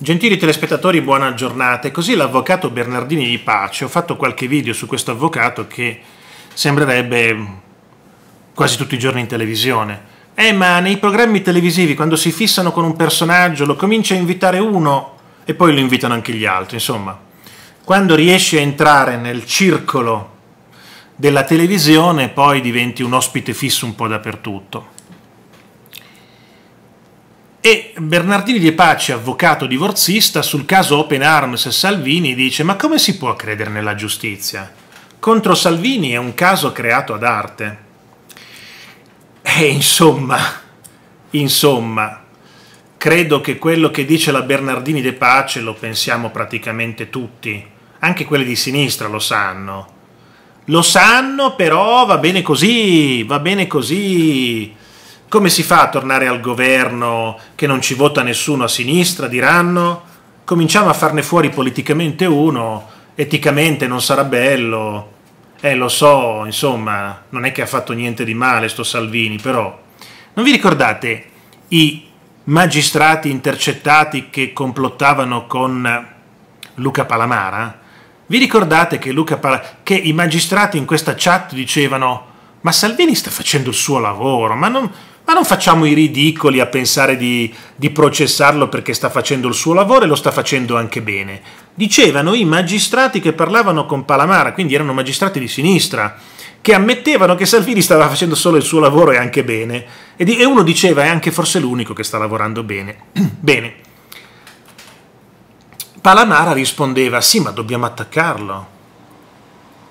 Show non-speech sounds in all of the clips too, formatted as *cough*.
Gentili telespettatori, buona giornata. E così l'avvocato Bernardini di Pace, ho fatto qualche video su questo avvocato che sembrerebbe quasi tutti i giorni in televisione. Eh, ma nei programmi televisivi quando si fissano con un personaggio lo comincia a invitare uno e poi lo invitano anche gli altri, insomma. Quando riesci a entrare nel circolo della televisione poi diventi un ospite fisso un po' dappertutto. E Bernardini De Pace, avvocato divorzista, sul caso Open Arms e Salvini dice ma come si può credere nella giustizia? Contro Salvini è un caso creato ad arte. E insomma, insomma, credo che quello che dice la Bernardini de Pace lo pensiamo praticamente tutti, anche quelli di sinistra lo sanno. Lo sanno, però va bene così, va bene così. Come si fa a tornare al governo che non ci vota nessuno a sinistra, diranno? Cominciamo a farne fuori politicamente uno, eticamente non sarà bello. Eh, lo so, insomma, non è che ha fatto niente di male sto Salvini, però... Non vi ricordate i magistrati intercettati che complottavano con Luca Palamara? Vi ricordate che, Pal che i magistrati in questa chat dicevano ma Salvini sta facendo il suo lavoro, ma non, ma non facciamo i ridicoli a pensare di, di, processarlo perché sta facendo il suo lavoro e lo sta facendo anche bene. Dicevano i magistrati che parlavano con Palamara, quindi erano magistrati di sinistra, che ammettevano che Salvini stava facendo solo il suo lavoro e anche bene, e, di, e uno diceva è anche forse l'unico che sta lavorando bene. *clears throat* bene. Palamara rispondeva sì ma dobbiamo attaccarlo.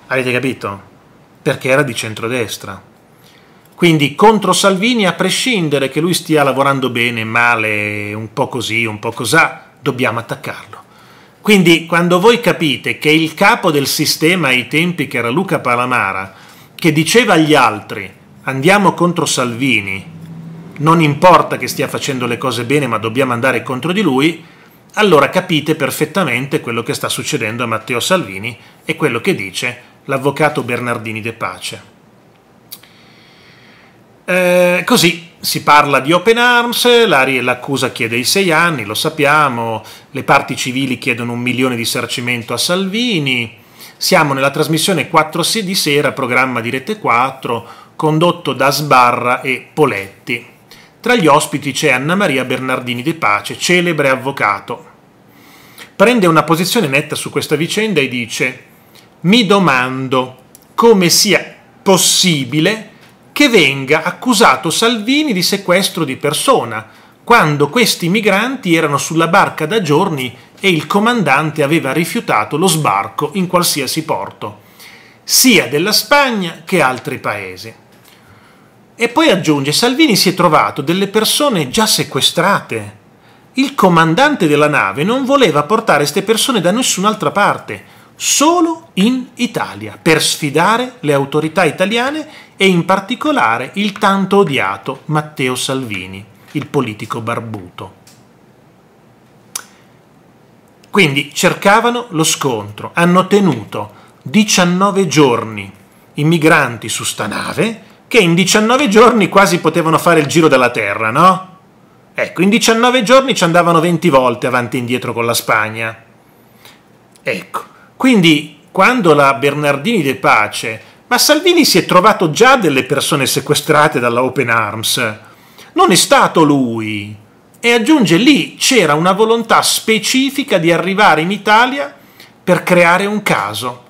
Avete capito? Perché era di centrodestra. Quindi contro Salvini, a prescindere che lui stia lavorando bene, male, un po' così, un po' cosà, dobbiamo attaccarlo. Quindi quando voi capite che il capo del sistema ai tempi, che era Luca Palamara, che diceva agli altri andiamo contro Salvini, non importa che stia facendo le cose bene, ma dobbiamo andare contro di lui, allora capite perfettamente quello che sta succedendo a Matteo Salvini e quello che dice l'avvocato Bernardini De Pace. Eh, così si parla di open arms, l'accusa chiede i sei anni, lo sappiamo, le parti civili chiedono un milione di risarcimento a Salvini, siamo nella trasmissione 4 di sera, programma di Rete 4, condotto da Sbarra e Poletti. Tra gli ospiti c'è Anna Maria Bernardini De Pace, celebre avvocato. Prende una posizione netta su questa vicenda e dice «Mi domando come sia possibile che venga accusato Salvini di sequestro di persona, quando questi migranti erano sulla barca da giorni e il comandante aveva rifiutato lo sbarco in qualsiasi porto, sia della Spagna che altri paesi. E poi aggiunge, Salvini si è trovato delle persone già sequestrate. Il comandante della nave non voleva portare queste persone da nessun'altra parte, solo in Italia per sfidare le autorità italiane e in particolare il tanto odiato Matteo Salvini, il politico barbuto. Quindi cercavano lo scontro, hanno tenuto 19 giorni i migranti su sta nave che in 19 giorni quasi potevano fare il giro della Terra, no? Ecco, in 19 giorni ci andavano 20 volte avanti e indietro con la Spagna. Ecco, quindi, quando la Bernardini de Pace, ma Salvini si è trovato già delle persone sequestrate dalla Open Arms, non è stato lui. E aggiunge lì c'era una volontà specifica di arrivare in Italia per creare un caso.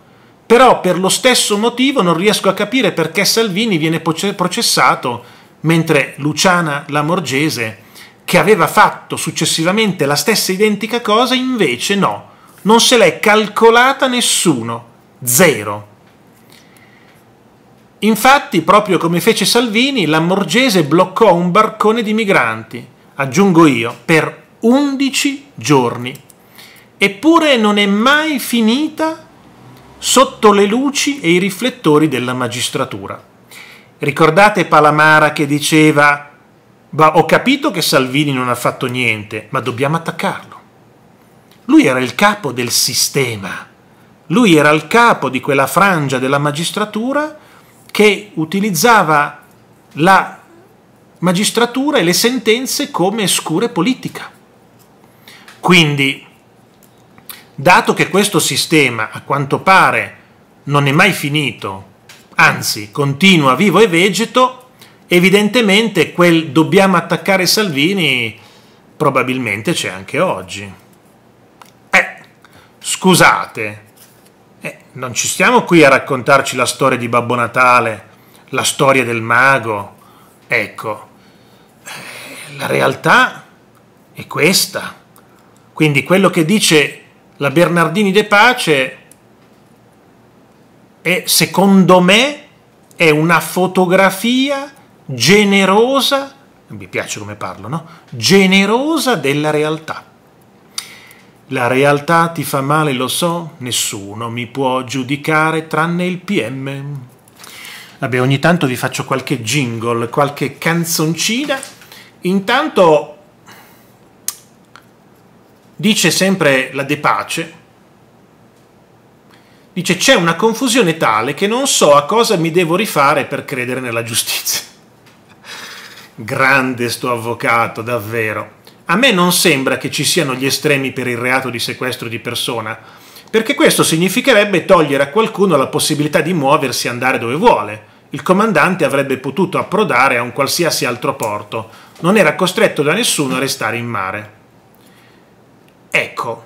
Però per lo stesso motivo non riesco a capire perché Salvini viene processato mentre Luciana Lamorgese, che aveva fatto successivamente la stessa identica cosa, invece no non se l'è calcolata nessuno, zero. Infatti, proprio come fece Salvini, la Morgese bloccò un barcone di migranti, aggiungo io, per 11 giorni. Eppure non è mai finita sotto le luci e i riflettori della magistratura. Ricordate Palamara che diceva, ho capito che Salvini non ha fatto niente, ma dobbiamo attaccarlo. Lui era il capo del sistema, lui era il capo di quella frangia della magistratura che utilizzava la magistratura e le sentenze come scure politica. Quindi, dato che questo sistema, a quanto pare, non è mai finito, anzi continua vivo e vegeto, evidentemente quel dobbiamo attaccare Salvini probabilmente c'è anche oggi scusate, eh, non ci stiamo qui a raccontarci la storia di Babbo Natale, la storia del mago, ecco, eh, la realtà è questa. Quindi quello che dice la Bernardini de Pace è, secondo me, è una fotografia generosa, mi piace come parlo, no? Generosa della realtà. La realtà ti fa male, lo so, nessuno mi può giudicare tranne il PM. Vabbè, ogni tanto vi faccio qualche jingle, qualche canzoncina. Intanto dice sempre la De Pace, dice c'è una confusione tale che non so a cosa mi devo rifare per credere nella giustizia. *laughs* Grande sto avvocato, davvero a me non sembra che ci siano gli estremi per il reato di sequestro di persona, perché questo significherebbe togliere a qualcuno la possibilità di muoversi e andare dove vuole. Il comandante avrebbe potuto approdare a un qualsiasi altro porto, non era costretto da nessuno a restare in mare. Ecco.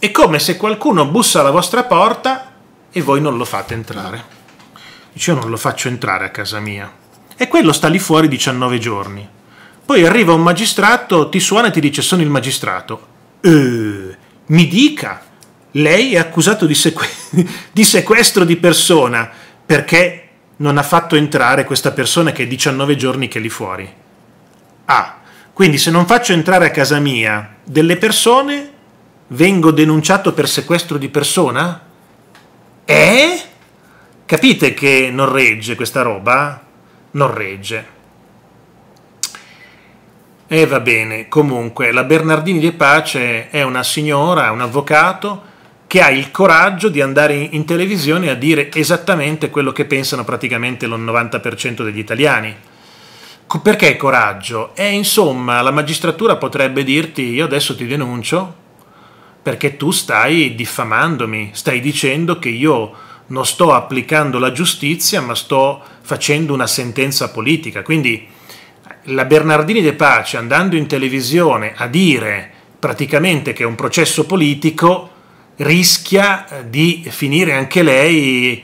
È come se qualcuno bussa alla vostra porta e voi non lo fate entrare. Dice io non lo faccio entrare a casa mia. E quello sta lì fuori 19 giorni. Poi arriva un magistrato, ti suona e ti dice sono il magistrato. Eh, mi dica, lei è accusato di, sequ *laughs* di sequestro di persona perché non ha fatto entrare questa persona che è 19 giorni che è lì fuori. Ah, quindi se non faccio entrare a casa mia delle persone, vengo denunciato per sequestro di persona? Eh? Capite che non regge questa roba? Non regge. E eh, va bene, comunque la Bernardini di Pace è una signora, un avvocato che ha il coraggio di andare in televisione a dire esattamente quello che pensano praticamente il 90% degli italiani. Perché coraggio? E insomma, la magistratura potrebbe dirti io adesso ti denuncio perché tu stai diffamandomi, stai dicendo che io non sto applicando la giustizia ma sto facendo una sentenza politica. Quindi la Bernardini De Pace andando in televisione a dire praticamente che è un processo politico rischia eh, di finire anche lei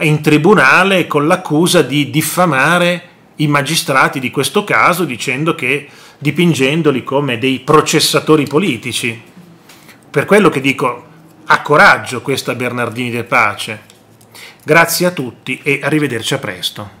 in tribunale con l'accusa di diffamare i magistrati di questo caso dicendo che dipingendoli come dei processatori politici. Per quello che dico, ha coraggio questa Bernardini De Pace. Grazie a tutti e arrivederci a presto.